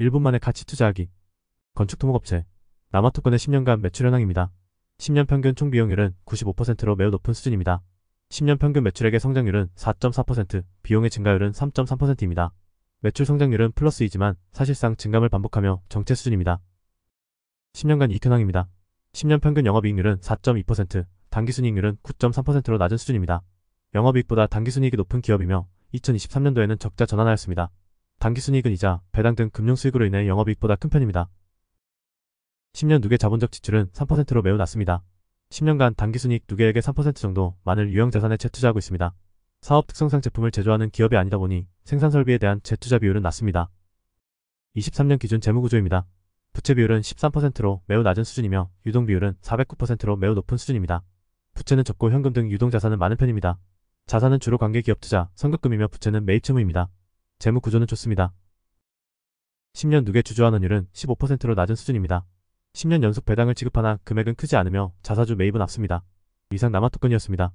1분 만에 가치 투자하기. 건축 토목업체. 남아토건의 10년간 매출 현황입니다. 10년 평균 총 비용률은 95%로 매우 높은 수준입니다. 10년 평균 매출액의 성장률은 4.4%, 비용의 증가율은 3.3%입니다. 매출 성장률은 플러스이지만 사실상 증감을 반복하며 정체 수준입니다. 10년간 이익현황입니다. 10년 평균 영업이익률은 4.2%, 단기순이익률은 9.3%로 낮은 수준입니다. 영업이익보다 단기순이익이 높은 기업이며 2023년도에는 적자 전환하였습니다. 단기순이익은 이자, 배당 등 금융수익으로 인해 영업이익보다 큰 편입니다. 10년 누계 자본적 지출은 3%로 매우 낮습니다. 10년간 단기순이익 누계액의 3% 정도 많을 유형자산에 재투자하고 있습니다. 사업 특성상 제품을 제조하는 기업이 아니다 보니 생산설비에 대한 재투자 비율은 낮습니다. 23년 기준 재무구조입니다. 부채 비율은 13%로 매우 낮은 수준이며 유동 비율은 409%로 매우 높은 수준입니다. 부채는 적고 현금 등 유동 자산은 많은 편입니다. 자산은 주로 관계기업 투자, 선급금이며 부채는 매입채무입니다. 재무 구조는 좋습니다. 10년 누계 주주환원율은 15%로 낮은 수준입니다. 10년 연속 배당을 지급하나 금액은 크지 않으며 자사주 매입은 앞습니다. 이상 남아토건이었습니다.